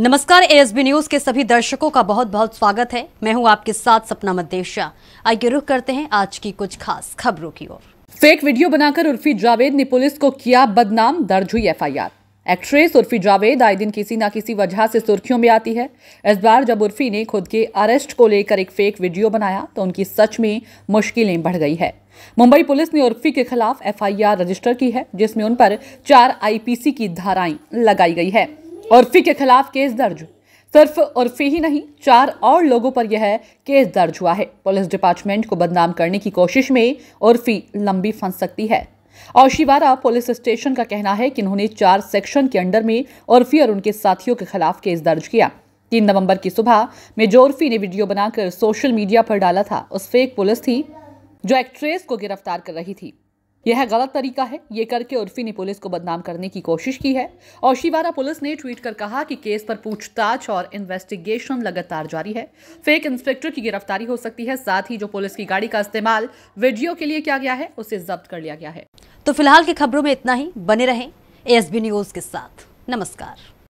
नमस्कार ASB news के सभी दर्शकों का बहुत बहुत स्वागत है मैं हूं आपके साथ सपना मद्देशा आइए रुख करते हैं आज की कुछ खास खबरों की ओर फेक वीडियो बनाकर उर्फी जावेद ने पुलिस को किया बदनाम दर्ज हुई एफआईआर एक्ट्रेस उर्फी जावेद आए दिन किसी ना किसी वजह से सुर्खियों में आती है इस बार जब उर्फी ने खुद के अरेस्ट को लेकर एक फेक वीडियो बनाया तो उनकी सच में मुश्किलें बढ़ गई है मुंबई पुलिस ने उर्फी के खिलाफ एफआईआर रजिस्टर की है जिसमें उन पर चार आईपीसी की धाराएं लगाई गई है उर्फी के खिलाफ केस दर्ज सिर्फ उर्फी ही नहीं चार और लोगों पर यह केस दर्ज हुआ है पुलिस डिपार्टमेंट को बदनाम करने की कोशिश में उर्फी लंबी फंस सकती है औशीवारा पुलिस स्टेशन का कहना है कि उन्होंने चार सेक्शन के अंडर में उर्फी और उनके साथियों के खिलाफ केस दर्ज किया तीन नवंबर की सुबह में जो उर्फी ने वीडियो बनाकर सोशल मीडिया पर डाला था उस फेक पुलिस थी जो एक्ट्रेस को गिरफ्तार कर रही थी यह गलत तरीका है ये करके उर्फी ने पुलिस को बदनाम करने की कोशिश की है और शिवारा पुलिस ने ट्वीट कर कहा कि केस पर पूछताछ और इन्वेस्टिगेशन लगातार जारी है फेक इंस्पेक्टर की गिरफ्तारी हो सकती है साथ ही जो पुलिस की गाड़ी का इस्तेमाल वीडियो के लिए किया गया है उसे जब्त कर लिया गया है तो फिलहाल की खबरों में इतना ही बने रहे एस न्यूज के साथ नमस्कार